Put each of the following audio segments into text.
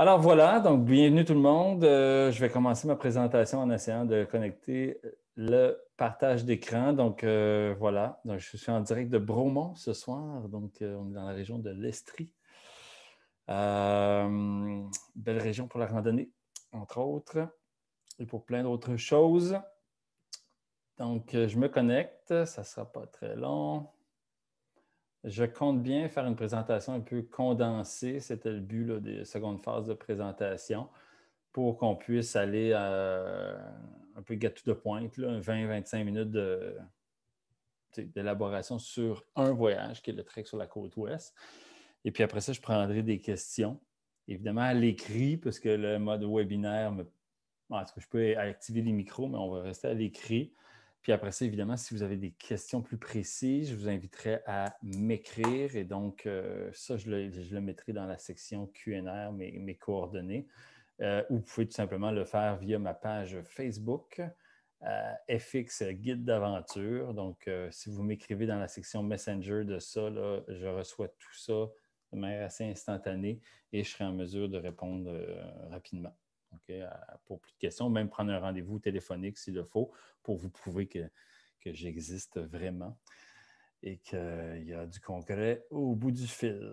Alors voilà, donc bienvenue tout le monde. Euh, je vais commencer ma présentation en essayant de connecter le partage d'écran. Donc euh, voilà, je suis en direct de Bromont ce soir, donc euh, on est dans la région de l'Estrie. belle région pour la randonnée, entre autres, et pour plein d'autres choses. Donc je me connecte, ça ne sera pas très long. Je compte bien faire une présentation un peu condensée, c'était le but là, des secondes phase de présentation, pour qu'on puisse aller euh, un peu gâteau de pointe, 20-25 minutes d'élaboration sur un voyage, qui est le trek sur la côte ouest. Et puis après ça, je prendrai des questions, évidemment à l'écrit, parce que le mode webinaire, me... est que je peux activer les micros, mais on va rester à l'écrit. Puis après ça, évidemment, si vous avez des questions plus précises, je vous inviterai à m'écrire. Et donc, euh, ça, je le, mettrai dans la section QNR, mes, coordonnées. Euh, ou vous pouvez tout simplement le faire via ma page Facebook, euh, FX Guide d'aventure. Donc, si vous m'écrivez dans la section Messenger de ça, je reçois tout ça de manière assez instantanée et je serai en mesure de répondre rapidement pour plus de questions, même prendre un rendez-vous téléphonique s'il le faut pour vous prouver que, j'existe vraiment et qu'il y a du concret au bout du fil.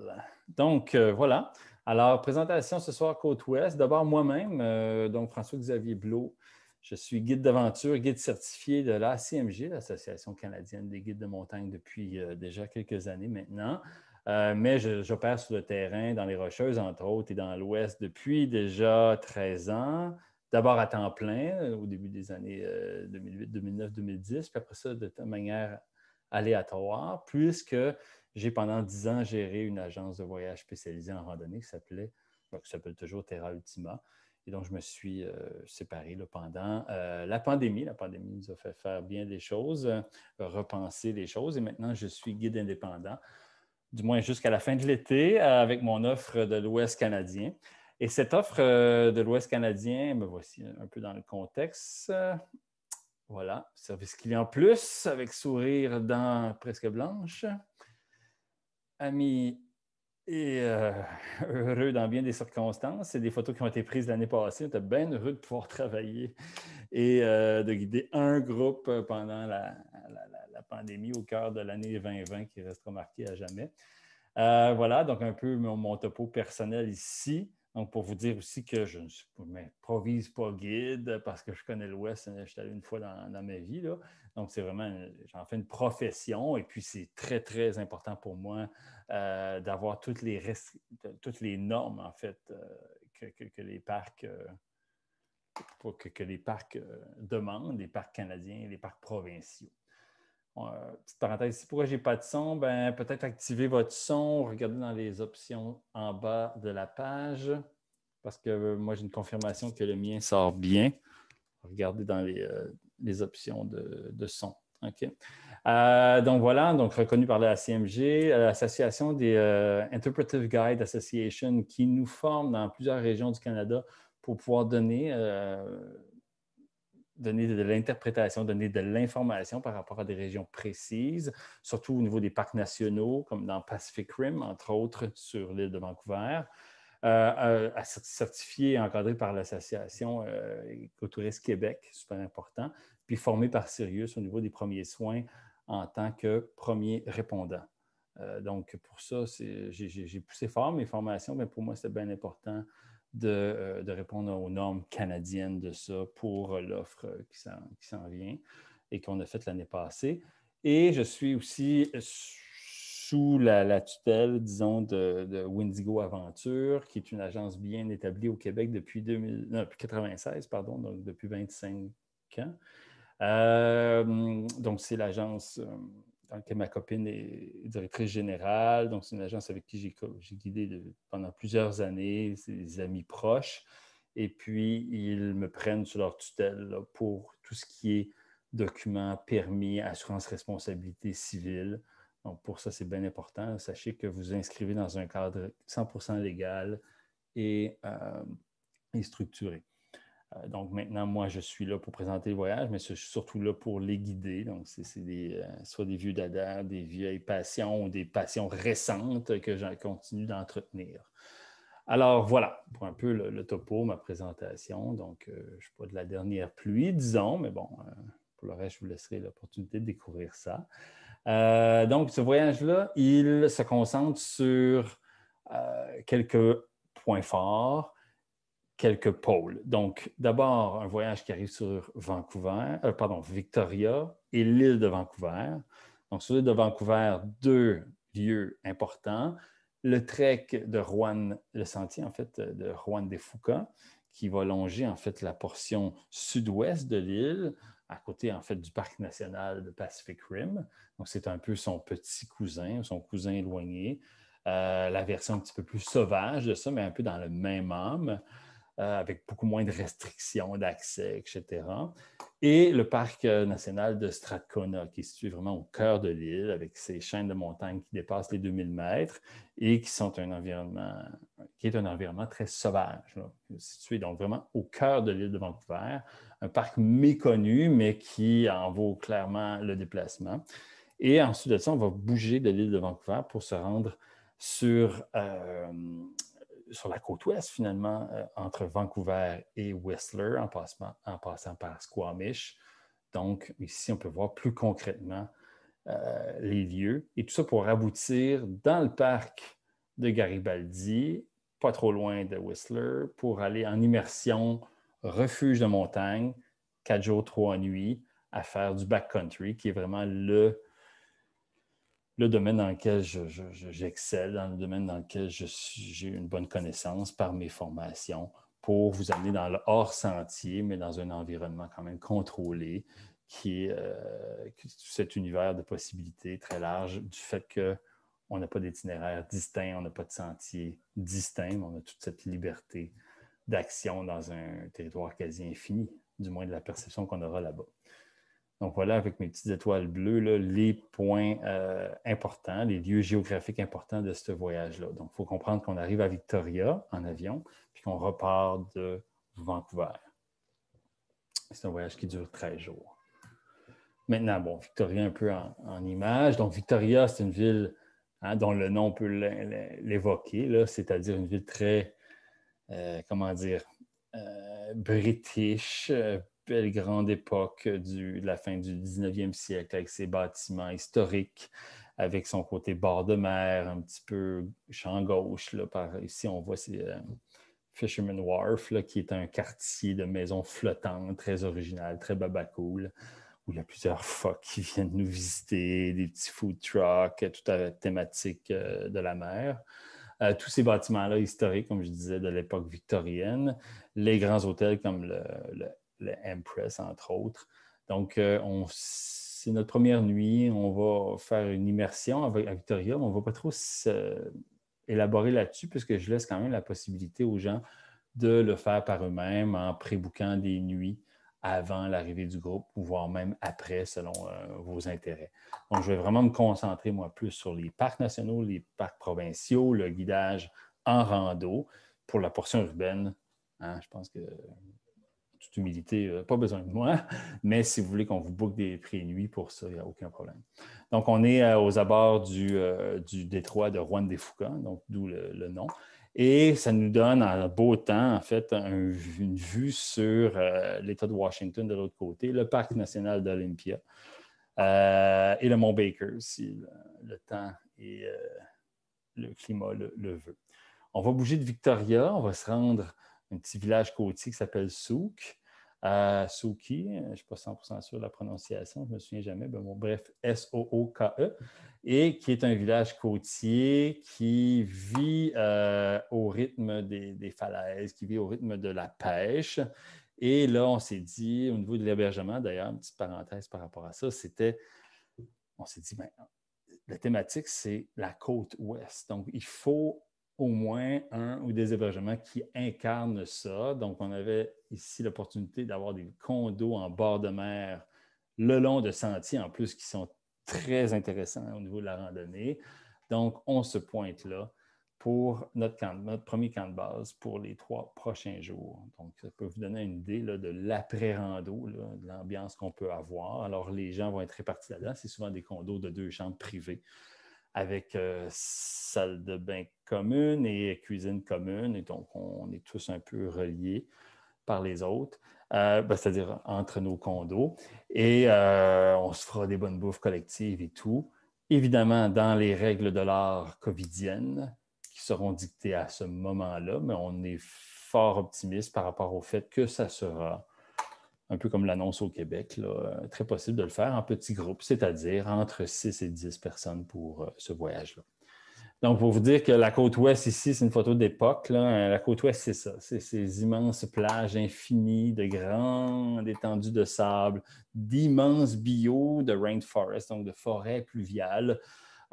Donc, euh, voilà. Alors, présentation ce soir Côte-Ouest. D'abord, moi-même, euh, donc François-Xavier Blot. Je suis guide d'aventure, guide certifié de la CMG, l'Association canadienne des guides de montagne, depuis euh, déjà quelques années maintenant. Euh, mais j'opère sur le terrain dans les Rocheuses, entre autres, et dans l'Ouest depuis déjà 13 ans. D'abord à temps plein, euh, au début des années 2008, 2009, 2010, puis après ça de manière aléatoire, puisque j'ai pendant 10 ans géré une agence de voyage spécialisée en randonnée qui s'appelait, qui s'appelle toujours Terra Ultima. Et donc, je me suis euh, séparé pendant la pandémie. La pandémie nous a fait faire bien des choses, repenser les choses. Et maintenant, je suis guide indépendant du moins jusqu'à la fin de l'été, avec mon offre de l'Ouest canadien. Et cette offre euh, de l'Ouest canadien, me ben, voici un peu dans le contexte. Voilà, service client plus avec sourire dans presque blanche. Ami et euh, heureux dans bien des circonstances. C'est des photos qui ont été prises l'année passée. On était bien heureux de pouvoir travailler et euh, de guider un groupe pendant la, la pandémie au cœur de l'année 2020 qui restera marquée à jamais. Euh, voilà, donc un peu mon, topo personnel ici. Donc, pour vous dire aussi que je ne m'improvise pas guide parce que je connais l'Ouest, hein, je suis allé une fois dans, ma vie. Donc, c'est vraiment, j'en fais une profession et puis c'est très, très important pour moi euh, d'avoir toutes les, normes, en fait, euh, que, les parcs. Que, que, les parcs demandent, les parcs canadiens et les parcs provinciaux petite parenthèse pourquoi pourquoi j'ai pas de son? Ben, peut-être activer votre son, regardez dans les options en bas de la page, parce que euh, moi j'ai une confirmation que le mien sort bien. Regardez dans les, euh, options de, son. OK. Euh, donc voilà, donc reconnu par la CMG, l'Association des Interpretive Guide Association qui nous forme dans plusieurs régions du Canada pour pouvoir donner donner de l'interprétation, donner de l'information par rapport à des régions précises, surtout au niveau des parcs nationaux, comme dans Pacific Rim, entre autres, sur l'île de Vancouver, euh, euh à, et encadré par l'Association euh, Québec, super important, puis formé par Sirius au niveau des premiers soins en tant que premier répondant. Euh, donc, pour ça, j'ai poussé fort mes formations, mais pour moi, c'est bien important euh, de, répondre aux normes canadiennes de ça pour euh, l'offre euh, qui s'en vient et qu'on a faite l'année passée. Et je suis aussi sous la, tutelle, disons, de, de, Windigo Aventure, qui est une agence bien établie au Québec depuis 1996, pardon, donc depuis 25 ans. donc, c'est l'agence dans ma copine est directrice générale. Donc, c'est une agence avec qui j'ai guidé pendant plusieurs années, c'est des amis proches. Et puis, ils me prennent sous leur tutelle pour tout ce qui est documents, permis, assurance responsabilité civile. Donc, pour ça, c'est bien important. Sachez que vous inscrivez dans un cadre 100 légal et euh, structuré. Euh, donc maintenant, moi, je suis là pour présenter le voyage, mais je suis surtout là pour les guider. Donc, c'est euh, soit des vieux dadas, des vieilles passions ou des passions récentes que j'en continue d'entretenir. Alors voilà, pour un peu le, topo, ma présentation. Donc, euh, je ne suis pas de la dernière pluie, disons, mais bon, pour le reste, je vous laisserai l'opportunité de découvrir ça. donc, ce voyage-là, il se concentre sur quelques points forts, quelques pôles. Donc, d'abord, un voyage qui arrive sur Vancouver, euh, pardon, Victoria et l'île de Vancouver. Donc, sur l'île de Vancouver, deux lieux importants. Le trek de Juan, le sentier, en fait, de Juan de Fuca qui va longer, en fait, la portion sud-ouest de l'île, à côté, en fait, du parc national de Pacific Rim. Donc, c'est un peu son petit cousin, son cousin éloigné. Euh, la version un petit peu plus sauvage de ça, mais un peu dans le même âme. Euh, avec beaucoup moins de restrictions d'accès, etc. Et le parc euh, national de Strathcona, qui est situé vraiment au cœur de l'île, avec ses chaînes de montagnes qui dépassent les 2000 mètres et qui sont un environnement, qui est un environnement très sauvage, situé donc vraiment au cœur de l'île de Vancouver, un parc méconnu, mais qui en vaut clairement le déplacement. Et ensuite de ça, on va bouger de l'île de Vancouver pour se rendre sur euh, sur la côte ouest, finalement, euh, entre Vancouver et Whistler, en, en, passant par Squamish. Donc, ici, on peut voir plus concrètement euh, les lieux. Et tout ça pour aboutir dans le parc de Garibaldi, pas trop loin de Whistler, pour aller en immersion, refuge de montagne, quatre jours, trois nuits, à faire du backcountry, qui est vraiment le le domaine dans lequel j'excelle, dans le domaine dans lequel j'ai une bonne connaissance par mes formations pour vous amener dans le hors sentier, mais dans un environnement quand même contrôlé, qui est euh, cet univers de possibilités très large du fait qu'on n'a pas d'itinéraire distinct, on n'a pas de sentier distinct, mais on a toute cette liberté d'action dans un territoire quasi infini, du moins de la perception qu'on aura là-bas. Donc voilà, avec mes petites étoiles bleues, là, les points euh, importants, les lieux géographiques importants de ce voyage-là. Donc il faut comprendre qu'on arrive à Victoria en avion, puis qu'on repart de Vancouver. C'est un voyage qui dure 13 jours. Maintenant, bon, Victoria un peu en, image. Donc Victoria, c'est une ville hein, dont le nom peut l'évoquer, c'est-à-dire une ville très, euh, comment dire, euh, british, euh, belle grande époque du, de la fin du 19e siècle avec ses bâtiments historiques, avec son côté bord de mer, un petit peu champ gauche. Là, par, ici, on voit euh, Fisherman Wharf, là, qui est un quartier de maisons flottantes, très original, très babacool, où il y a plusieurs phoques qui viennent nous visiter, des petits food trucks, tout à la thématique euh, de la mer. Euh, tous ces bâtiments-là historiques, comme je disais, de l'époque victorienne, les grands hôtels comme le le Empress, entre autres. Donc, euh, c'est notre première nuit. On va faire une immersion avec, à Victoria, on ne va pas trop élaborer là-dessus, puisque je laisse quand même la possibilité aux gens de le faire par eux-mêmes en pré pré-bookant des nuits avant l'arrivée du groupe, voire même après, selon euh, vos intérêts. Donc, je vais vraiment me concentrer, moi, plus sur les parcs nationaux, les parcs provinciaux, le guidage en rando. Pour la portion urbaine, hein, je pense que humilité, euh, pas besoin de moi, mais si vous voulez qu'on vous boucle des prix nuits pour ça, il n'y a aucun problème. Donc, on est euh, aux abords euh, du, détroit de Juan de Fuca, donc d'où le, nom. Et ça nous donne un beau temps, en fait, une vue sur l'État de Washington de l'autre côté, le parc national d'Olympia et le Mont Baker, si le, temps et le climat le, le veut. On va bouger de Victoria, on va se rendre un petit village côtier qui s'appelle Souk. Souki, hein, je ne suis pas 100% sûr de la prononciation, je ne me souviens jamais, mais bon, bref, S-O-O-K-E, et qui est un village côtier qui vit euh, au rythme des, falaises, qui vit au rythme de la pêche. Et là, on s'est dit, au niveau de l'hébergement, d'ailleurs, une petite parenthèse par rapport à ça, c'était, on s'est dit, ben, la thématique, c'est la côte ouest. Donc, il faut au moins un ou des hébergements qui incarnent ça. Donc, on avait ici l'opportunité d'avoir des condos en bord de mer le long de sentiers, en plus, qui sont très intéressants au niveau de la randonnée. Donc, on se pointe là pour notre, notre premier camp de base pour les trois prochains jours. Donc, ça peut vous donner une idée de l'après-rando, de l'ambiance qu'on peut avoir. Alors, les gens vont être répartis là-dedans. C'est souvent des condos de deux chambres privées avec euh, salle de bain commune et cuisine commune. Et donc, on est tous un peu reliés par les autres, euh, ben, c'est-à-dire entre nos condos. Et euh, on se fera des bonnes bouffes collectives et tout. Évidemment, dans les règles de l'art covidienne qui seront dictées à ce moment-là, mais on est fort optimiste par rapport au fait que ça sera un peu comme l'annonce au Québec, euh, très possible de le faire en petits groupes, c'est-à-dire entre 6 et 10 personnes pour euh, ce voyage-là. Donc, pour vous dire que la côte ouest ici, c'est une photo d'époque. Euh, la côte ouest, c'est ça. C'est ces immenses plages infinies, de grandes étendues de sable, d'immenses bio de rainforest, donc de forêts pluviales,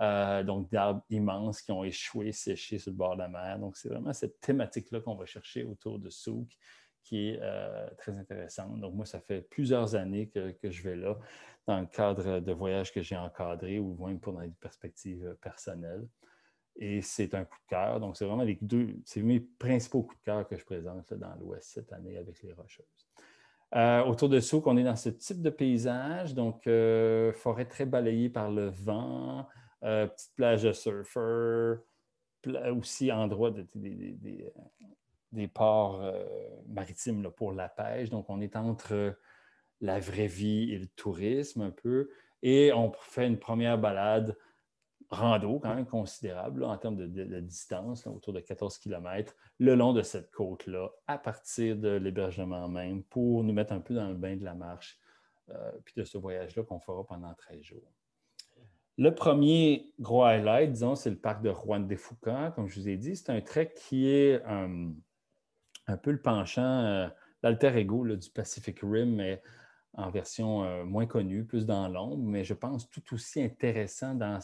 donc d'arbres immenses qui ont échoué, séchés sur le bord de la mer. Donc, c'est vraiment cette thématique-là qu'on va chercher autour de Souk qui est euh, très intéressante. Donc, moi, ça fait plusieurs années que, je vais là, dans le cadre de voyages que j'ai encadrés ou même pour des perspectives euh, personnelles. Et c'est un coup de cœur. Donc, c'est vraiment les deux, c'est mes principaux coups de cœur que je présente dans l'Ouest cette année avec les Rocheuses. Euh, autour de Souk, on est dans ce type de paysage, donc forêt très balayée par le vent, petite plage de surfeur, aussi endroit de, des ports euh, maritimes pour la pêche. Donc, on est entre la vraie vie et le tourisme un peu. Et on fait une première balade rando, quand même considérable en termes de, distance, autour de 14 km, le long de cette côte-là, à partir de l'hébergement même, pour nous mettre un peu dans le bain de la marche, euh, puis de ce voyage-là qu'on fera pendant 13 jours. Le premier gros highlight, disons, c'est le parc de Juan de Fuca. Comme je vous ai dit, c'est un trek qui est euh, un peu le penchant, euh, l'alter ego du Pacific Rim, mais en version euh, moins connue, plus dans l'ombre, mais je pense tout aussi intéressant dans,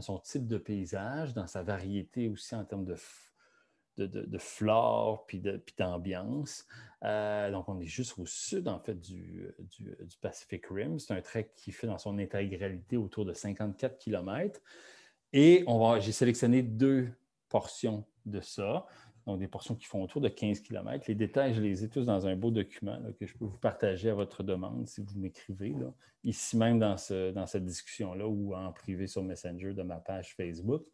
son type de paysage, dans sa variété aussi en termes de de, de, flore puis d'ambiance. Euh, donc, on est juste au sud, en fait, du, du Pacific Rim. C'est un trek qui fait dans son intégralité autour de 54 km. Et j'ai sélectionné deux portions de ça donc des portions qui font autour de 15 km. Les détails, je les ai tous dans un beau document que je peux vous partager à votre demande si vous m'écrivez, ici même dans, cette discussion-là ou en privé sur Messenger de ma page Facebook.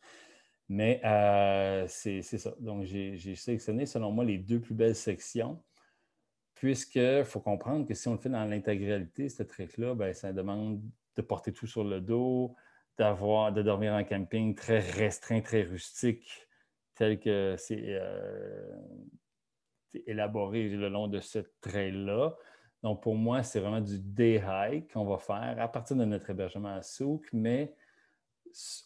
Mais euh, c'est ça. Donc, j'ai sélectionné, selon moi, les deux plus belles sections, puisqu'il faut comprendre que si on le fait dans l'intégralité, ce trek-là, ben, ça demande de porter tout sur le dos, d'avoir de dormir en camping très restreint, très rustique, tel que euh, c'est élaboré le long de ce trail-là. Donc, pour moi, c'est vraiment du day hike qu'on va faire à partir de notre hébergement à Souk, mais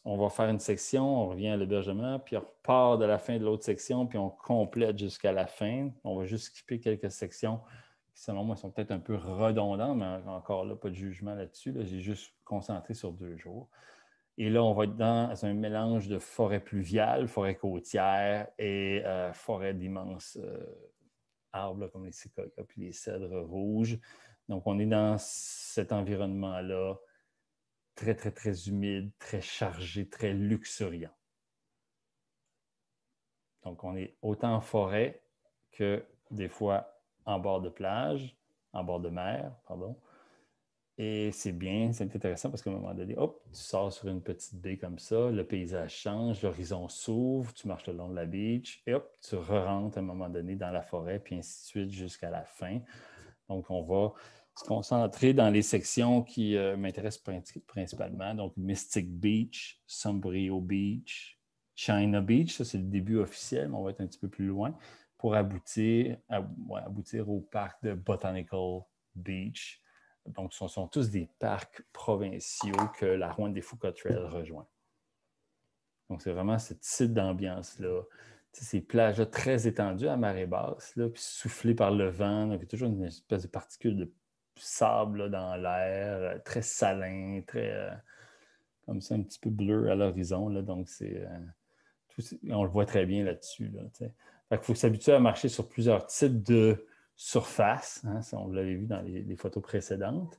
on va faire une section, on revient à l'hébergement, puis on repart de la fin de l'autre section, puis on complète jusqu'à la fin. On va juste skipper quelques sections qui, selon moi, sont peut-être un peu redondantes, mais encore là, pas de jugement là-dessus. Là, J'ai juste concentré sur deux jours. Et là, on va être dans un mélange de forêt pluviale, forêt côtière et forêts euh, forêt d'immenses euh, arbres comme les séquoias puis les cèdres rouges. Donc, on est dans cet environnement-là, très, très, très humide, très chargé, très luxuriant. Donc, on est autant en forêt que des fois en bord de plage, en bord de mer, pardon. Et c'est bien, c'est intéressant parce qu'à un moment donné, hop, tu sors sur une petite baie comme ça, le paysage change, l'horizon s'ouvre, tu marches le long de la beach, et hop, tu re-rentres à un moment donné dans la forêt, puis ainsi de suite jusqu'à la fin. Donc, on va se concentrer dans les sections qui euh, m'intéressent principalement, donc Mystic Beach, Sombrio Beach, China Beach, ça c'est le début officiel, mais on va être un petit peu plus loin, pour aboutir, aboutir au parc de Botanical Beach donc, ce sont tous des parcs provinciaux que la Rouen des Foucault Trail rejoint. Donc, c'est vraiment ce type d'ambiance-là. Ces plages là très étendues à marée basse, là, puis soufflées par le vent. Donc, il y a toujours une espèce de particule de sable dans l'air, euh, très salin, très euh, comme ça, un petit peu bleu à l'horizon. Donc, euh, c'est. on le voit très bien là-dessus. Là, il faut s'habituer à marcher sur plusieurs types de surface, hein, on l'avait vu dans les, photos précédentes.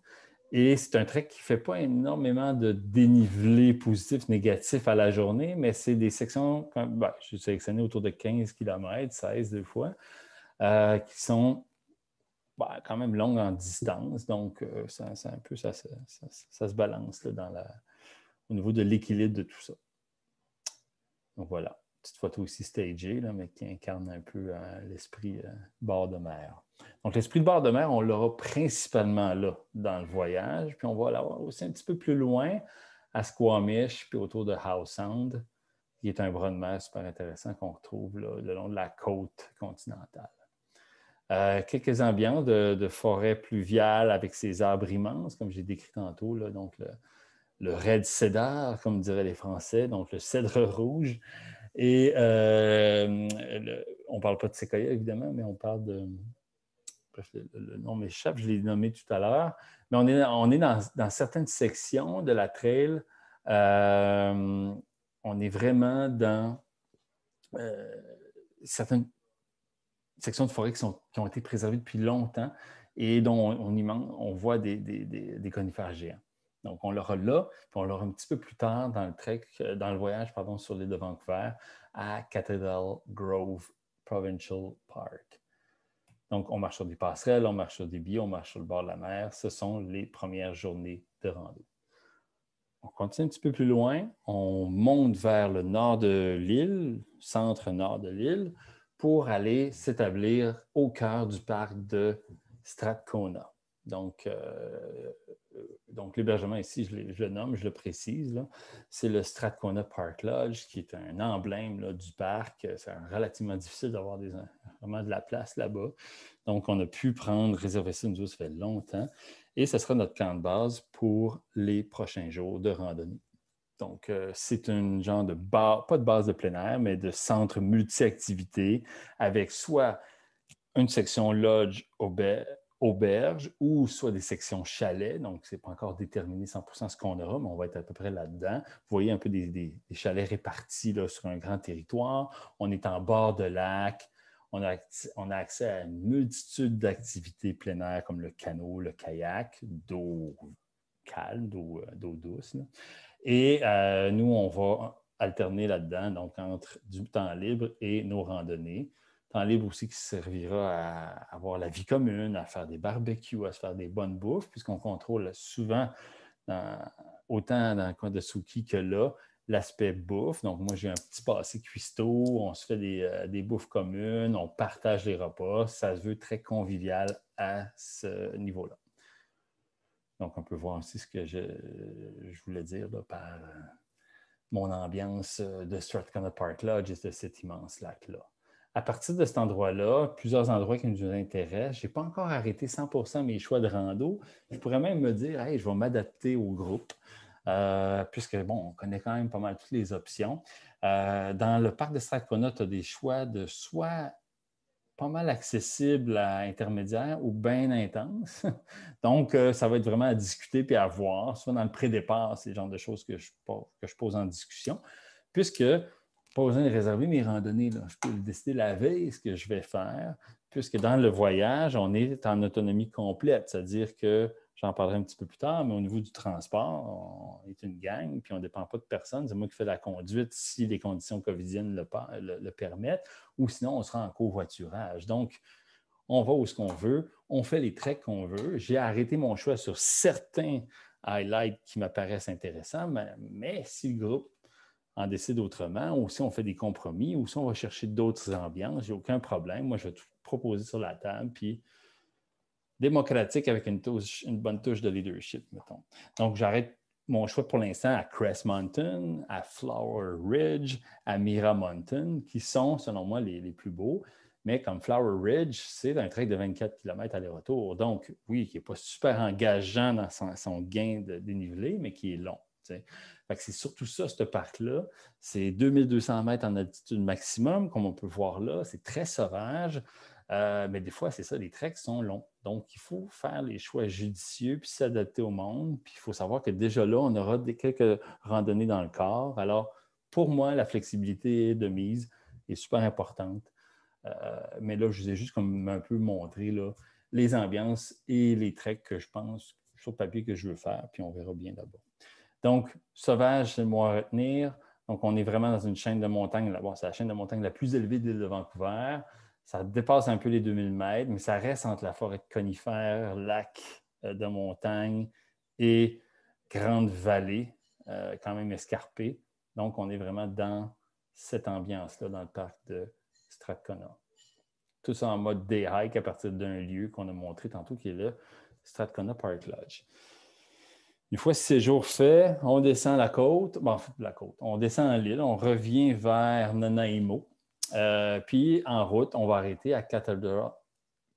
Et c'est un trait qui ne fait pas énormément de dénivelé positif, négatif à la journée, mais c'est des sections, ben, je suis sélectionné autour de 15 km, 16 deux fois, euh, qui sont ben, quand même longues en distance. Donc, euh, ça, un peu, ça, se balance au niveau de l'équilibre de tout ça. Donc, voilà petite photo aussi stagée, mais qui incarne un peu euh, l'esprit euh, bord de mer. Donc, l'esprit de bord de mer, on l'aura principalement là, dans le voyage, puis on va l'avoir aussi un petit peu plus loin, à Squamish, puis autour de Howe Sound, qui est un bras de mer super intéressant qu'on retrouve là, le long de la côte continentale. Euh, quelques ambiances de, forêt pluviale avec ses arbres immenses, comme j'ai décrit tantôt, donc le, le red cedar, comme diraient les Français, donc le cèdre rouge, et euh, on ne parle pas de séquoia, évidemment, mais on parle de. le, nom m'échappe, je l'ai nommé tout à l'heure. Mais on est, on est dans, certaines sections de la trail. Euh, on est vraiment dans euh, certaines sections de forêt qui, ont été préservées depuis longtemps et dont on, on voit des conifères géants. Donc, on l'aura là, puis on l'aura un petit peu plus tard dans le trek, euh, dans le voyage pardon, sur l'île de Vancouver à Cathedral Grove Provincial Park. Donc, on marche sur des passerelles, on marche sur des billes, on marche sur le bord de la mer. Ce sont les premières journées de rendez-vous. On continue un petit peu plus loin, on monte vers le nord de l'île, centre-nord de l'île, pour aller s'établir au cœur du parc de Strathcona. Donc, euh, donc l'hébergement ici, je, le, nomme, je le précise, c'est le Strathcona Park Lodge, qui est un emblème du parc. C'est relativement difficile d'avoir vraiment de la place là-bas. Donc, on a pu prendre, réserver ça, nous, ça fait longtemps. Et ce sera notre camp de base pour les prochains jours de randonnée. Donc, euh, c'est un genre de bar, pas de base de plein air, mais de centre multi-activités avec soit une section lodge, au baie auberges ou soit des sections chalets. Donc, ce n'est pas encore déterminé 100 ce qu'on aura, mais on va être à peu près là-dedans. Vous voyez un peu des, chalets répartis sur un grand territoire. On est en bord de lac. On a, on accès à une multitude d'activités plein air comme le canot, le kayak, d'eau calme, d'eau euh, douce. Et euh, nous, on va alterner là-dedans, donc entre du temps libre et nos randonnées libre aussi qui servira à avoir la vie commune, à faire des barbecues, à se faire des bonnes bouffes, puisqu'on contrôle souvent, autant dans le coin de Suki que là, l'aspect bouffe. Donc, moi, j'ai un petit passé cuistot, on se fait euh, des, bouffes communes, on partage les repas. Ça se veut très convivial à ce niveau-là. Donc, on peut voir aussi ce que je, voulais dire par euh, mon ambiance euh, de Strathcona Park Lodge juste de cet immense lac-là à partir de cet endroit-là, plusieurs endroits qui nous intéressent. Je n'ai pas encore arrêté 100 mes choix de rando. Je pourrais même me dire, hey, je vais m'adapter au groupe, euh, puisque, bon, on connaît quand même pas mal toutes les options. Euh, dans le parc de Strathcona, tu as des choix de soit pas mal accessibles à intermédiaire ou bien intenses. Donc, euh, ça va être vraiment à discuter puis à voir, soit dans le pré-départ, c'est le genre de choses que je pose en discussion, puisque pas besoin de réserver mes randonnées. Je peux décider la veille ce que je vais faire, puisque dans le voyage, on est en autonomie complète, c'est-à-dire que j'en parlerai un petit peu plus tard, mais au niveau du transport, on est une gang, puis on ne dépend pas de personne. C'est moi qui fais la conduite si les conditions covidiennes le, le, permettent, ou sinon on sera en covoiturage. Donc, on va où ce qu'on veut, on fait les traits qu'on veut. J'ai arrêté mon choix sur certains highlights qui m'apparaissent intéressants, mais si le groupe en décide autrement, ou si on fait des compromis, ou si on va chercher d'autres ambiances, j'ai aucun problème. Moi, je vais tout proposer sur la table, puis démocratique avec une, une bonne touche de leadership, mettons. Donc, j'arrête mon choix pour l'instant à Crest Mountain, à Flower Ridge, à Mira Mountain, qui sont, selon moi, les, plus beaux. Mais comme Flower Ridge, c'est un trek de 24 km aller-retour. Donc, oui, qui n'est pas super engageant dans son, gain de dénivelé, mais qui est long c'est surtout ça, ce parc-là. C'est 2200 mètres en altitude maximum, comme on peut voir là. C'est très sauvage. Euh, mais des fois, c'est ça, les treks sont longs. Donc, il faut faire les choix judicieux puis s'adapter au monde. Puis, il faut savoir que déjà là, on aura des, quelques randonnées dans le corps. Alors, pour moi, la flexibilité de mise est super importante. Euh, mais là, je vous ai juste comme un peu montré là, les ambiances et les treks que je pense sur papier que je veux faire. Puis, on verra bien d'abord. Donc, sauvage, c'est le mot à retenir. Donc, on est vraiment dans une chaîne de montagne. c'est la chaîne de montagne la plus élevée de l'île de Vancouver. Ça dépasse un peu les 2000 mètres, mais ça reste entre la forêt de conifères, euh, de montagne et grande vallée, euh, quand même escarpée. Donc, on est vraiment dans cette ambiance-là dans le parc de Strathcona. Tout ça en mode day hike à partir d'un lieu qu'on a montré tantôt qui est le Strathcona Park Lodge. Une fois ces jours faits, on descend la côte, bon, la côte, on descend l'île, on revient vers Nanaimo. Euh, puis en route, on va arrêter à Cathedral,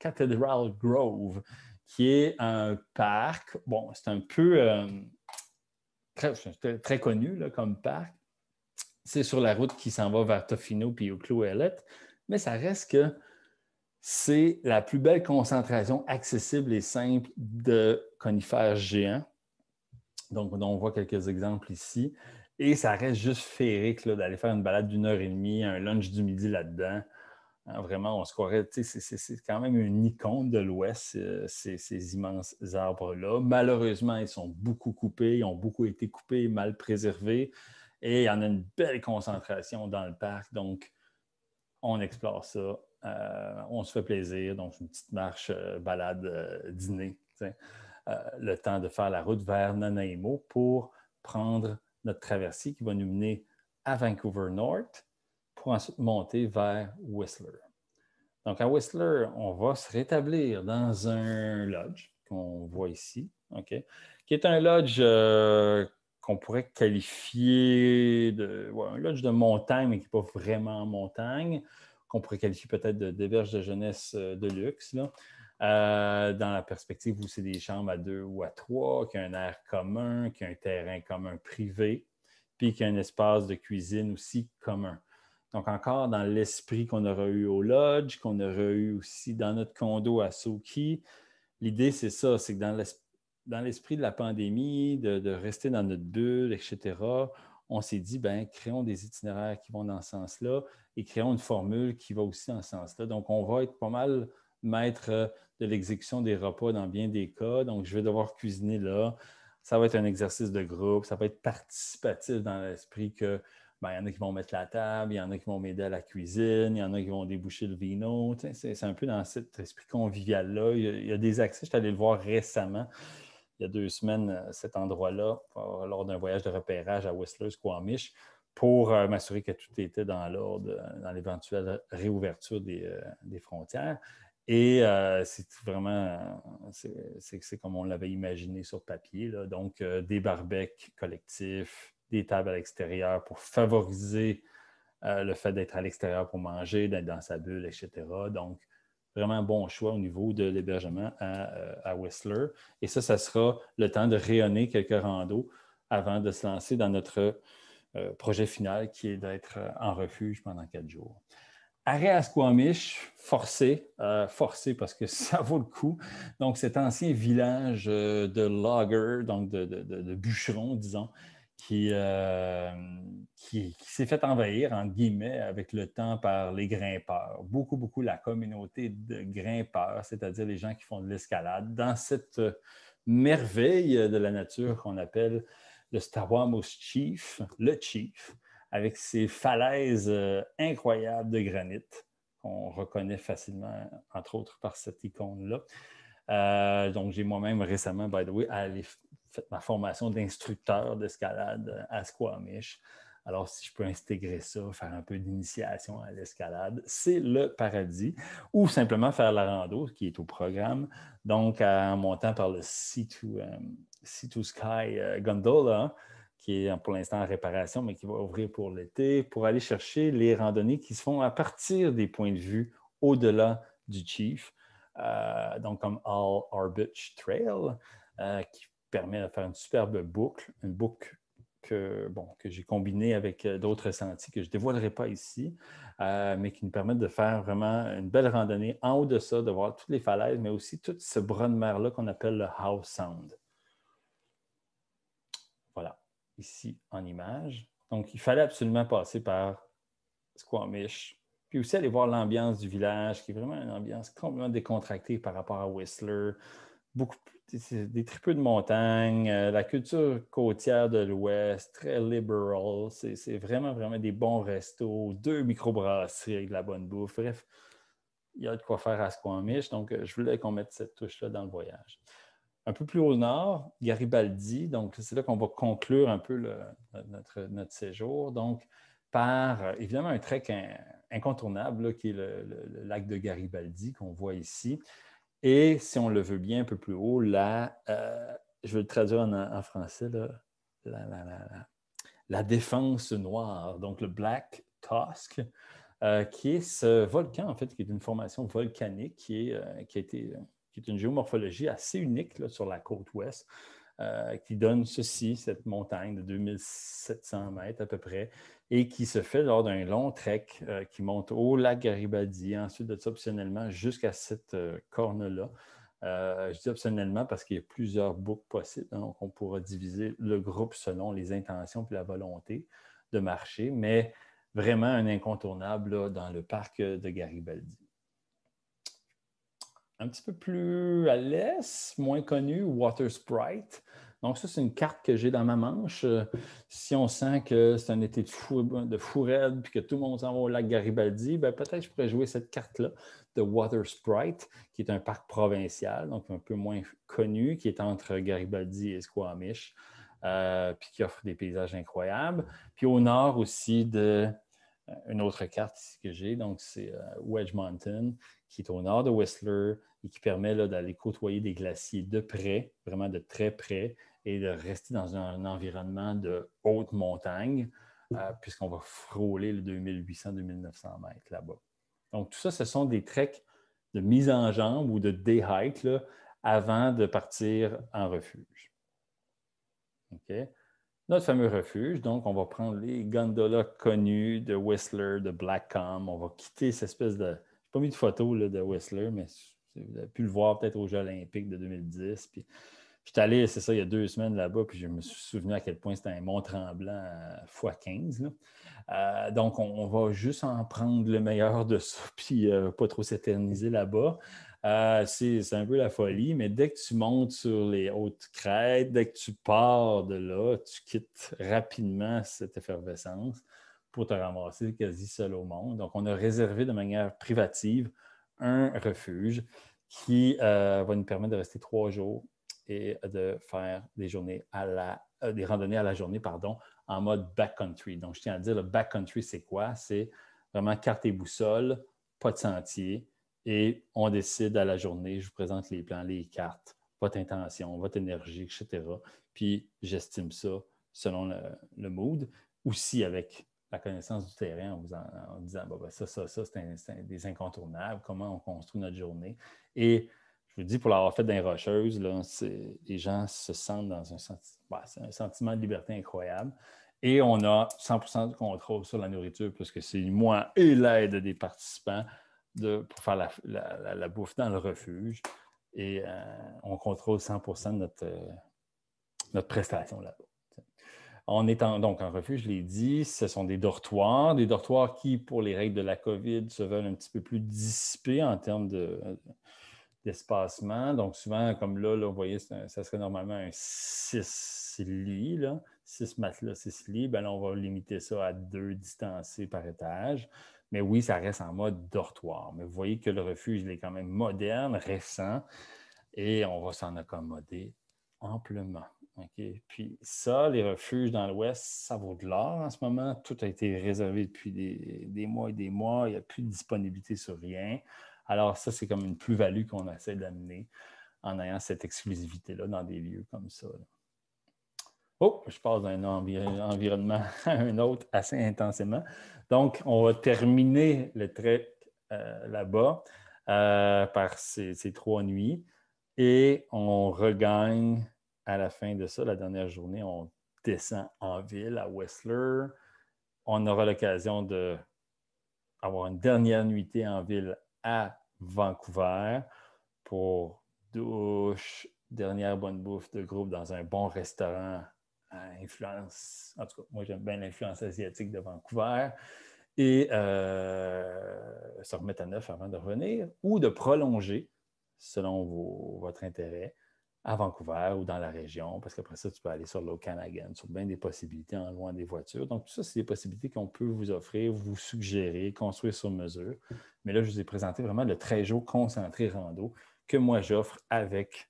Grove, qui est un parc. Bon, c'est un peu euh, très, connu comme parc. C'est sur la route qui s'en va vers Tofino puis Ucluelet, mais ça reste que c'est la plus belle concentration accessible et simple de conifères géants donc, on voit quelques exemples ici. Et ça reste juste féerique d'aller faire une balade d'une heure et demie, un lunch du midi là-dedans. Hein, vraiment, on se croirait, c'est quand même une icône de l'Ouest, euh, ces, immenses arbres-là. Malheureusement, ils sont beaucoup coupés, ils ont beaucoup été coupés, mal préservés, et il y en a une belle concentration dans le parc. Donc, on explore ça, euh, on se fait plaisir, donc une petite marche, euh, balade, dîner. Euh, le temps de faire la route vers Nanaimo pour prendre notre traversée qui va nous mener à Vancouver North pour ensuite monter vers Whistler. Donc, à Whistler, on va se rétablir dans un lodge qu'on voit ici, qui est un lodge euh, qu'on pourrait qualifier de un lodge de montagne, mais qui n'est pas vraiment montagne, qu'on pourrait qualifier peut-être d'héberge de, de, jeunesse euh, de luxe. Euh, dans la perspective où c'est des chambres à deux ou à trois, qui a un air commun, qui a un terrain commun privé, puis qui a un espace de cuisine aussi commun. Donc, encore dans l'esprit qu'on aurait eu au Lodge, qu'on aurait eu aussi dans notre condo à Soki, l'idée, c'est ça, c'est que dans l'esprit de la pandémie, de, rester dans notre bulle, etc., on s'est dit, ben, créons des itinéraires qui vont dans ce sens-là et créons une formule qui va aussi dans ce sens-là. Donc, on va être pas mal mettre... Euh, de l'exécution des repas dans bien des cas. Donc, je vais devoir cuisiner là. Ça va être un exercice de groupe, ça va être participatif dans l'esprit que ben, y en a qui vont mettre la table, il y en a qui vont m'aider à la cuisine, il y en a qui vont déboucher le vino. c'est un peu dans cet esprit convivial-là. Il, y a des accès, je suis allé le voir récemment, il y a deux semaines, euh, cet endroit-là, euh, lors d'un voyage de repérage à Whistler, Squamish, pour euh, m'assurer que tout était dans l'ordre, dans l'éventuelle réouverture des, des frontières. Et euh, c'est vraiment, euh, c'est comme on l'avait imaginé sur papier. Donc, euh, des barbecues collectifs, des tables à l'extérieur pour favoriser le fait d'être à l'extérieur pour manger, d'être dans sa bulle, etc. Donc, vraiment bon choix au niveau de l'hébergement à, à, Whistler. Et ça, ça sera le temps de rayonner quelques randos avant de se lancer dans notre projet final qui est d'être en refuge pendant quatre jours. Arrêt à Squamish, forcé, euh, forcé parce que ça vaut le coup. Donc, cet ancien village euh, de logger, donc de, bûcherons, disons, euh, qui, s'est fait envahir, entre guillemets, avec le temps par les grimpeurs. Beaucoup, beaucoup la communauté de grimpeurs, c'est-à-dire les gens qui font de l'escalade, dans cette merveille de la nature qu'on appelle le Stawamus Chief, le Chief, avec ces falaises euh, incroyables de granit qu'on reconnaît facilement, entre autres par cette icône-là. Euh, donc, j'ai moi-même récemment, by the way, fait ma formation d'instructeur d'escalade à Squamish. Alors, si je peux intégrer ça, faire un peu d'initiation à l'escalade, c'est le paradis. Ou simplement faire la rando, qui est au programme. Donc, euh, en montant par le Sea to, Sky Gondola, qui est pour l'instant en réparation, mais qui va ouvrir pour l'été, pour aller chercher les randonnées qui se font à partir des points de vue au-delà du Chief, euh, donc comme All Arbitch Trail, euh, qui permet de faire une superbe boucle, une boucle que, bon, que j'ai combinée avec euh, d'autres sentiers que je ne dévoilerai pas ici, mais qui nous permettent de faire vraiment une belle randonnée en haut de ça, de voir toutes les falaises, mais aussi tout ce bras de mer-là qu'on appelle le house Sound ici en image. Donc, il fallait absolument passer par Squamish, puis aussi aller voir l'ambiance du village, qui est vraiment une ambiance complètement décontractée par rapport à Whistler. Beaucoup des, des de montagne, euh, la culture côtière de l'Ouest, très liberal. C'est vraiment, vraiment des bons restos, deux microbrasseries avec de la bonne bouffe. Bref, il y a de quoi faire à Squamish. Donc, euh, je voulais qu'on mette cette touche-là dans le voyage. Un peu plus au nord, Garibaldi. Donc, c'est là qu'on va conclure un peu notre, notre, séjour. Donc, par évidemment un trek incontournable qui est le, lac de Garibaldi qu'on voit ici. Et si on le veut bien un peu plus haut, là, euh, je vais le traduire en, français, la, défense noire, donc le Black Tusk, euh, qui est ce volcan, en fait, qui est une formation volcanique qui, est, euh, qui a été c'est une géomorphologie assez unique sur la côte ouest, euh, qui donne ceci, cette montagne de 2700 mètres à peu près, et qui se fait lors d'un long trek euh, qui monte au lac Garibaldi, ensuite de ça, optionnellement jusqu'à cette euh, corne-là. je dis optionnellement parce qu'il y a plusieurs boucles possibles, hein, donc on pourra diviser le groupe selon les intentions et la volonté de marcher, mais vraiment un incontournable dans le parc de Garibaldi un petit peu plus à l'est, moins connu, Water Sprite. Donc, ça, c'est une carte que j'ai dans ma manche. Euh, si on sent que c'est un été de fou, de que tout le monde s'en va au lac Garibaldi, ben peut-être je pourrais jouer cette carte-là de Water Sprite, qui est un parc provincial, donc un peu moins connu, qui est entre Garibaldi et Squamish, euh, puis qui offre des paysages incroyables. Puis au nord aussi de euh, une autre carte que j'ai, donc c'est Wedge qui est au nord de Whistler, et qui permet d'aller côtoyer des glaciers de près, vraiment de très près, et de rester dans un, environnement de haute montagne, euh, puisqu'on va frôler le 2800-2900 mètres là-bas. Donc, tout ça, ce sont des treks de mise en jambe ou de day avant de partir en refuge. OK. Notre fameux refuge, donc, on va prendre les gondolas connus de Whistler, de Blackcomb. On va quitter cette espèce de. Je n'ai pas mis de photo là, de Whistler, mais vous avez pu le voir peut-être aux Jeux olympiques de 2010. Puis, je suis allé, c'est ça, il y a deux semaines là-bas, puis je me suis souvenu à quel point c'était un Mont-Tremblant x15. Euh, euh, donc, on, va juste en prendre le meilleur de ça, puis euh, pas trop s'éterniser là-bas. c'est un peu la folie, mais dès que tu montes sur les hautes crêtes, dès que tu pars de là, tu quittes rapidement cette effervescence pour te ramasser quasi seul au monde. Donc, on a réservé de manière privative un refuge qui euh, va nous permettre de rester trois jours et de faire des journées à la, euh, des randonnées à la journée, pardon, en mode backcountry. Donc, je tiens à dire, le backcountry, c'est quoi? C'est vraiment carte et boussole, pas de sentier, et on décide à la journée, je vous présente les plans, les cartes, votre intention, votre énergie, etc. Puis, j'estime ça selon le, le mood, aussi avec la connaissance du terrain en disant ben, ça, ça, ça, c'est des incontournables, comment on construit notre journée. Et je vous dis, pour l'avoir fait dans rocheuse, les gens se sentent dans bah, un, sentiment de liberté incroyable. Et on a 100 de contrôle sur la nourriture, puisque c'est moi et l'aide des participants de, pour faire la, bouffe dans le refuge. Et euh, on contrôle 100 de notre, euh, notre prestation là-bas. En étant donc en refuge, je l'ai dit, ce sont des dortoirs, des dortoirs qui, pour les règles de la COVID, se veulent un petit peu plus dissipés en termes de, euh, d'espacement. Donc, souvent, comme là, vous voyez, ça serait normalement un six lits, six matelas, six lits. Ben on va limiter ça à deux distancés par étage. Mais oui, ça reste en mode dortoir. Mais vous voyez que le refuge, il est quand même moderne, récent, et on va s'en accommoder amplement. Puis ça, les refuges dans l'Ouest, ça vaut de l'or en ce moment. Tout a été réservé depuis des, mois et des mois. Il n'y a plus de disponibilité sur rien. Alors ça, c'est comme une plus-value qu'on essaie d'amener en ayant cette exclusivité-là dans des lieux comme ça. Oh, je passe d'un environnement à un autre assez intensément. Donc, on va terminer le trek euh, là-bas euh, par ces trois nuits et on regagne à la fin de ça, la dernière journée, on descend en ville à Whistler. On aura l'occasion d'avoir une dernière nuitée en ville à Vancouver pour douche, dernière bonne bouffe de groupe dans un bon restaurant à influence. En tout cas, moi, j'aime bien l'influence asiatique de Vancouver. Et euh, se remettre à neuf avant de revenir ou de prolonger selon votre intérêt à Vancouver ou dans la région, parce qu'après ça, tu peux aller sur l'Okanagan, sur bien des possibilités en loin des voitures. Donc, tout ça, c'est des possibilités qu'on peut vous offrir, vous suggérer, construire sur mesure. Mais là, je vous ai présenté vraiment le 13 jours concentré rando que moi, j'offre avec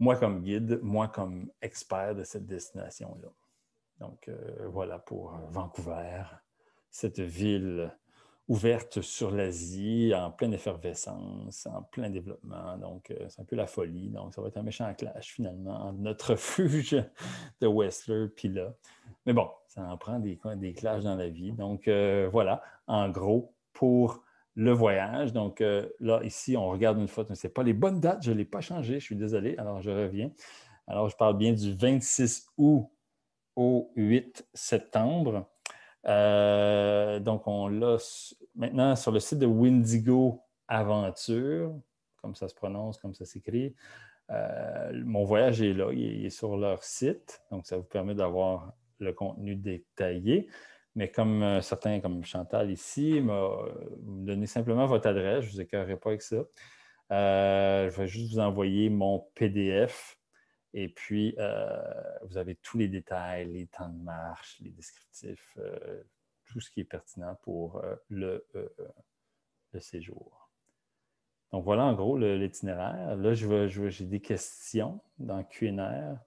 moi comme guide, moi comme expert de cette destination-là. Donc, euh, voilà pour euh, Vancouver, cette ville ouverte sur l'Asie, en pleine effervescence, en plein développement. Donc, euh, c'est un peu la folie. Donc, ça va être un méchant clash finalement notre refuge de Wessler puis là. Mais bon, ça en prend des, des clashs dans la vie. Donc, euh, voilà, en gros, pour le voyage. Donc, euh, là, ici, on regarde une photo. Ce n'est pas les bonnes dates, je ne l'ai pas changé, je suis désolé. Alors, je reviens. Alors, je parle bien du 26 août au 8 septembre. Euh, donc, on l'a maintenant sur le site de Windigo Aventure, comme ça se prononce, comme ça s'écrit. Euh, mon voyage est là, il est, sur leur site, donc ça vous permet d'avoir le contenu détaillé. Mais comme euh, certains, comme Chantal ici, vous me donnez simplement votre adresse, je ne vous écœurerai pas avec ça. je vais juste vous envoyer mon PDF et puis, euh, vous avez tous les détails, les temps de marche, les descriptifs, euh, tout ce qui est pertinent pour euh, le, séjour. Donc voilà en gros l'itinéraire. Là, j'ai des questions dans Q&R.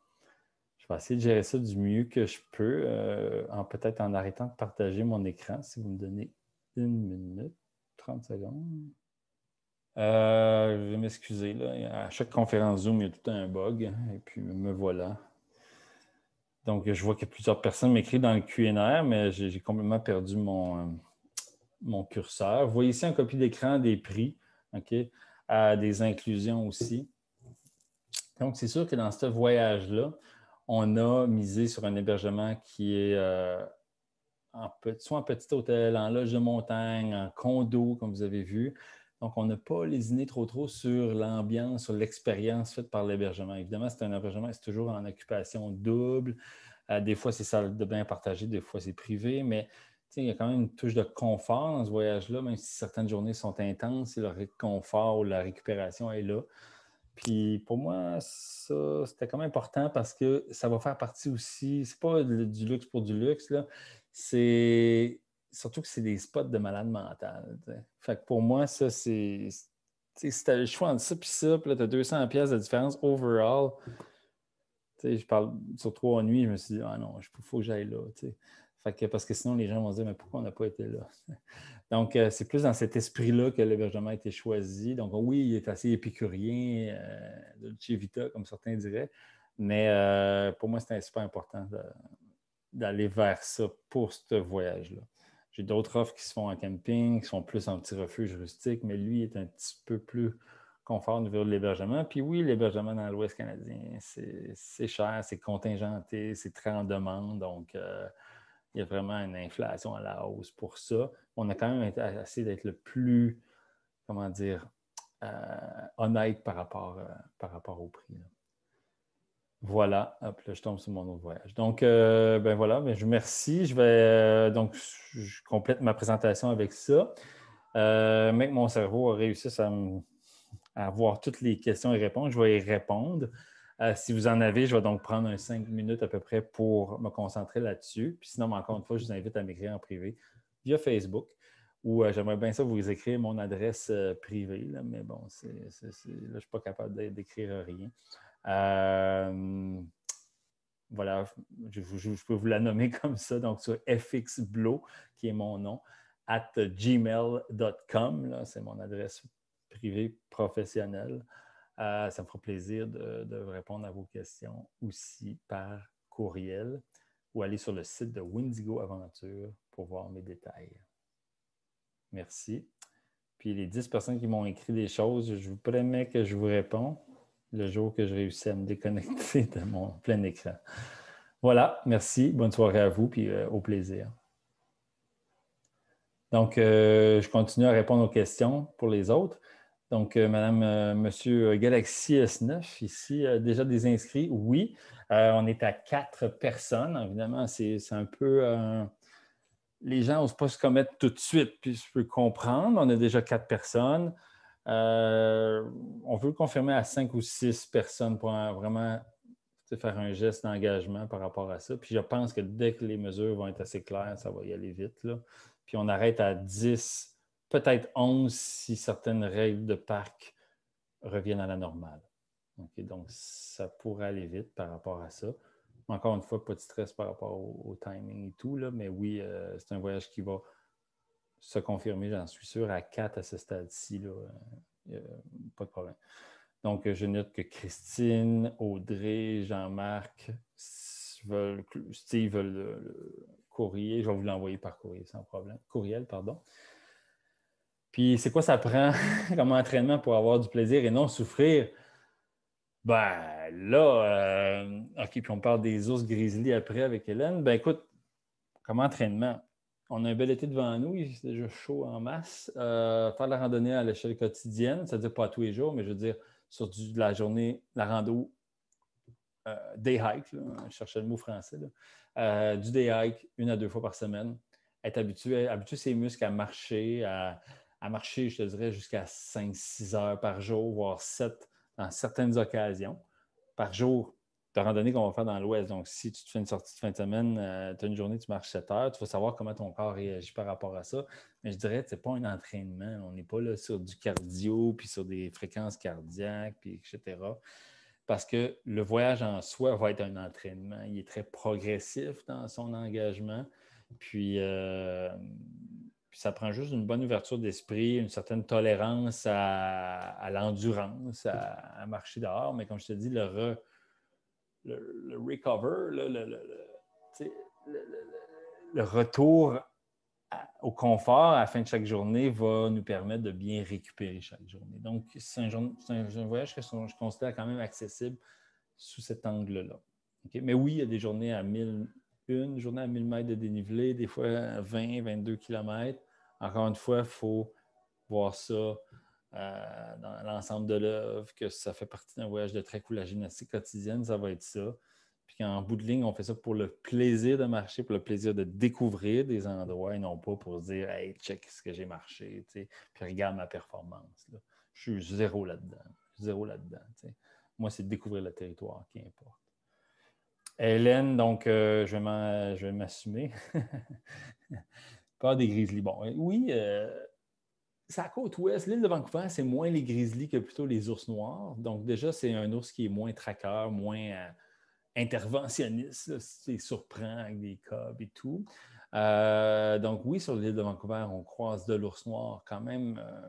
Je vais essayer de gérer ça du mieux que je peux, en peut-être en arrêtant de partager mon écran, si vous me donnez une minute, 30 secondes. Euh, je vais m'excuser. À chaque conférence Zoom, il y a tout un bug. Hein, et puis, me voilà. Donc, je vois que plusieurs personnes m'écrivent dans le QNR, mais j'ai complètement perdu euh, mon, curseur. Vous voyez ici un copie d'écran des prix, OK, à des inclusions aussi. Donc, c'est sûr que dans ce voyage-là, on a misé sur un hébergement qui est euh, soit en petit hôtel, en loge de montagne, en condo, comme vous avez vu, donc, on n'a pas lésiné trop trop sur l'ambiance, sur l'expérience faite par l'hébergement. Évidemment, c'est un hébergement, c'est toujours en occupation double. Euh, des fois, c'est salle de bain partagée, des fois, c'est privé, mais il y a quand même une touche de confort dans ce voyage-là, même si certaines journées sont intenses le confort ou la récupération est là. Puis pour moi, ça, c'était quand même important parce que ça va faire partie aussi, c'est pas du luxe pour du luxe, là. c'est surtout que c'est des spots de malade mental. Fait pour moi, ça, c'est. Si tu as le choix entre ça puis ça, tu as 200 pièces de différence overall. je parle sur trois nuits, je me suis dit, ah non, il faut que j'aille là. parce que sinon, les gens vont se dire, mais pourquoi on n'a pas été là? Donc, euh, c'est plus dans cet esprit-là que l'hébergement a été choisi. Donc, oui, il est assez épicurien, euh, de Chez Vita, comme certains diraient. Mais euh, pour moi, c'était super important d'aller vers ça pour ce voyage-là. J'ai d'autres offres qui se font en camping, qui sont plus en petit refuge rustique, mais lui est un petit peu plus confort au niveau de l'hébergement. Puis oui, l'hébergement dans l'Ouest canadien, c'est cher, c'est contingenté, c'est très en demande. Donc, euh, il y a vraiment une inflation à la hausse pour ça. On a quand même essayé d'être le plus, comment dire, euh, honnête par rapport, euh, par rapport au prix. Voilà, je tombe sur mon autre voyage. Donc, euh, ben voilà, je vous remercie. Je vais, euh, donc, compléter ma présentation avec ça. Euh, mais même mon cerveau a réussi à, avoir toutes les questions et réponses, je vais y répondre. si vous en avez, je vais donc prendre un cinq minutes à peu près pour me concentrer là-dessus. Puis sinon, ben, encore une fois, je vous invite à m'écrire en privé via Facebook ou j'aimerais bien ça vous écrire mon adresse privée, mais bon, là, je ne suis pas capable d'écrire rien. Euh, voilà, je, peux vous la nommer comme ça, donc sur fxblow, qui est mon nom, at gmail.com, c'est mon adresse privée professionnelle. Euh, ça me fera plaisir de, de, répondre à vos questions aussi par courriel ou aller sur le site de Windigo Aventure pour voir mes détails. Merci. Puis les 10 personnes qui m'ont écrit des choses, je vous promets que je vous réponds le jour que je réussis à me déconnecter de mon plein écran. Voilà, merci. Bonne soirée à vous, puis euh, au plaisir. Donc, euh, je continue à répondre aux questions pour les autres. Donc, euh, Madame, Monsieur Galaxy S9, ici, déjà des inscrits? Oui. on est à quatre personnes. Évidemment, c'est un peu les gens n'osent pas se commettre tout de suite, puis je peux comprendre. On a déjà quatre personnes. Euh, on veut le confirmer à cinq ou six personnes pour vraiment faire un geste d'engagement par rapport à ça. Puis je pense que dès que les mesures vont être assez claires, ça va y aller vite. Puis on arrête à 10, peut-être 11 si certaines règles de parc reviennent à la normale. donc, ça pourrait aller vite par rapport à ça. Encore une fois, pas de stress par rapport au, timing et tout, là, mais oui, euh, c'est un voyage qui va se confirmer, j'en suis sûr, à 4 à ce stade-ci. Euh, euh, pas de problème. Donc, euh, je note que Christine, Audrey, Jean-Marc, Steve veulent le, courrier. Je vais vous l'envoyer par courrier sans problème. Courriel, pardon. Puis, c'est quoi ça prend comme entraînement pour avoir du plaisir et non souffrir? Ben là, OK, puis on parle des ours grizzly après avec Hélène. Ben écoute, comme entraînement, on a un bel été devant nous, il fait déjà chaud en masse. Euh, faire la randonnée à l'échelle quotidienne, c'est-à-dire pas tous les jours, mais je veux dire sur de la journée, la rando euh, day hike, je cherchais le mot français, euh, du day hike une à deux fois par semaine. Être habitué, habitué ses muscles à marcher, à, marcher, je te dirais, jusqu'à 5-6 heures par jour, voire 7 dans certaines occasions par jour de randonnée qu'on va faire dans l'Ouest. Donc, si tu te fais une sortie de fin de semaine, euh, tu as une journée, tu marches 7 heures, tu vas savoir comment ton corps réagit par rapport à ça. Mais je dirais, ce n'est pas un entraînement. On n'est pas là sur du cardio, puis sur des fréquences cardiaques, puis etc. Parce que le voyage en soi va être un entraînement. Il est très progressif dans son engagement. Puis, euh, ça prend juste une bonne ouverture d'esprit, une certaine tolérance à, l'endurance, à, à, marcher dehors. Mais comme je te dis, le re le, recover, le, retour au confort à la fin de chaque journée va nous permettre de bien récupérer chaque journée. Donc, c'est un, voyage que je considère quand même accessible sous cet angle-là. Mais oui, il y a des journées à 1000, une à 1000 mètres de dénivelé, des fois à 20, 22 km. Encore une fois, il faut voir ça euh, dans l'ensemble de l'œuvre, que ça fait partie d'un voyage de trek ou la gymnastique quotidienne, ça va être ça. Puis qu'en bout de ligne, on fait ça pour le plaisir de marcher, pour le plaisir de découvrir des endroits et non pas pour se dire Hey, check ce que j'ai marché, tu sais, puis regarde ma performance. Je suis zéro là-dedans. Zéro là-dedans. Tu Moi, c'est découvrir le territoire, qui importe. Hélène, donc, euh, je vais m'assumer. Pas des grizzlies. Bon, oui, euh, sa côte ouest, l'île de Vancouver, c'est moins les grizzlies que plutôt les ours noirs. Donc, déjà, c'est un ours qui est moins traqueur, moins euh, interventionniste. C'est surprend avec des cobs et tout. Euh, donc, oui, sur l'île de Vancouver, on croise de l'ours noir quand même euh,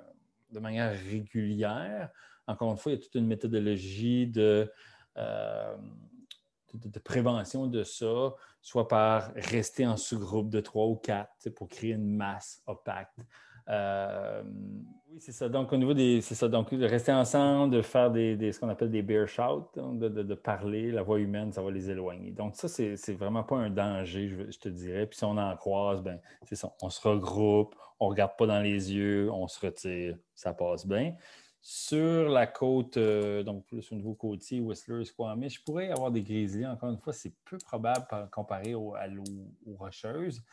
de manière régulière. Encore une fois, il y a toute une méthodologie de. de, prévention de ça, soit par rester en sous-groupe de trois ou quatre pour créer une masse opaque euh, oui, c'est ça. Donc, au niveau des. C'est ça. Donc, de rester ensemble, de faire des, ce qu'on appelle des bear shouts, hein, de, parler, la voix humaine, ça va les éloigner. Donc, ça, c'est vraiment pas un danger, je, te dirais. Puis si on en croise, ben, c'est ça. On se regroupe, on regarde pas dans les yeux, on se retire, ça passe bien. Sur la côte, euh, donc plus au niveau côtier, Whistler, Squamish, je pourrais avoir des grizzlies. Encore une fois, c'est peu probable comparé à l'eau aux rocheuses.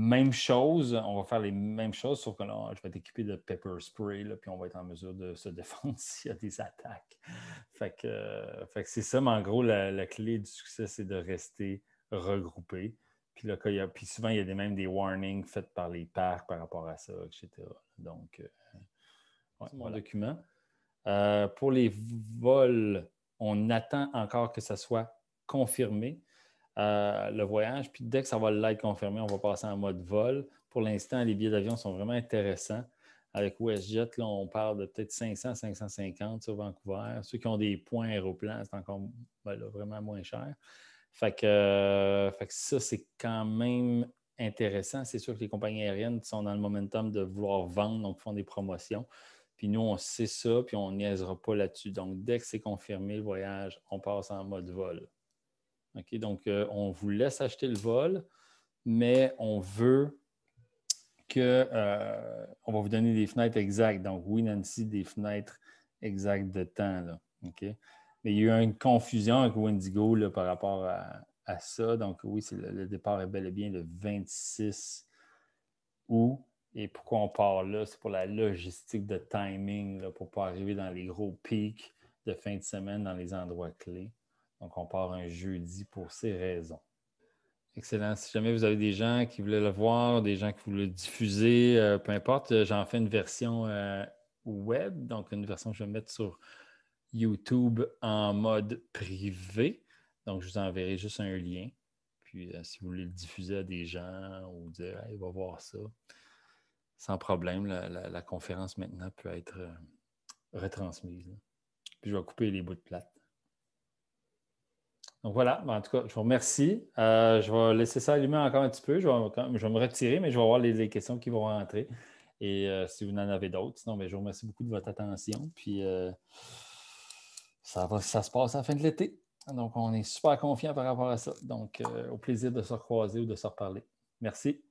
Même chose, on va faire les mêmes choses, sauf que là, je vais être équipé de pepper spray, puis on va être en mesure de se défendre s'il y a des attaques. Fait que, c'est ça, mais en gros, la, clé du succès, c'est de rester regroupé. Puis, puis souvent, il y a des, même des warnings faites par les pairs par rapport à ça, etc. Donc, euh, c'est mon document. Euh, pour les vols, on attend encore que ça soit confirmé. Euh, le voyage. Puis dès que ça va l'être confirmé, on va passer en mode vol. Pour l'instant, les billets d'avion sont vraiment intéressants. Avec WestJet, là, on parle de peut-être 500, 550 sur Vancouver. Ceux qui ont des points aéroplans, c'est encore ben vraiment moins cher. Fait euh, fait que ça, c'est quand même intéressant. C'est sûr que les compagnies aériennes sont dans le momentum de vouloir vendre, donc font des promotions. Puis nous, on sait ça, puis on niaisera pas là-dessus. Donc, dès que c'est confirmé le voyage, on passe en mode vol donc, euh, on vous laisse acheter le vol, mais on veut que. Euh, on va vous donner des fenêtres exactes. Donc, oui, Nancy, des fenêtres exactes de temps. Mais il y a eu une confusion avec Wendigo par rapport à, ça. Donc, oui, le, départ est bel et bien le 26 août. Et pourquoi on part là? C'est pour la logistique de timing, pour ne pas arriver dans les gros pics de fin de semaine dans les endroits clés. Donc, on part un jeudi pour ces raisons. Excellent. Si jamais vous avez des gens qui voulaient le voir, des gens qui voulaient le diffuser, euh, peu importe, euh, j'en fais une version euh, web, donc une version que je vais mettre sur YouTube en mode privé. Donc, je vous enverrai juste un lien. Puis, si vous voulez le diffuser à des gens ou dire, hey, va voir ça, sans problème, la, conférence maintenant peut être retransmise. Puis, je vais couper les bouts de plate. Donc voilà, ben, en tout cas, je vous remercie. Euh, je vais laisser ça allumer encore un petit peu. Je vais, me retirer, mais je vais voir les, questions qui vont rentrer. Et euh, si vous en avez d'autres, sinon, mais ben, je vous remercie beaucoup de votre attention. Puis euh, ça, se passe à la fin de l'été. Donc, on est super confiant par rapport à ça. Donc, au plaisir de se croiser ou de se reparler. Merci.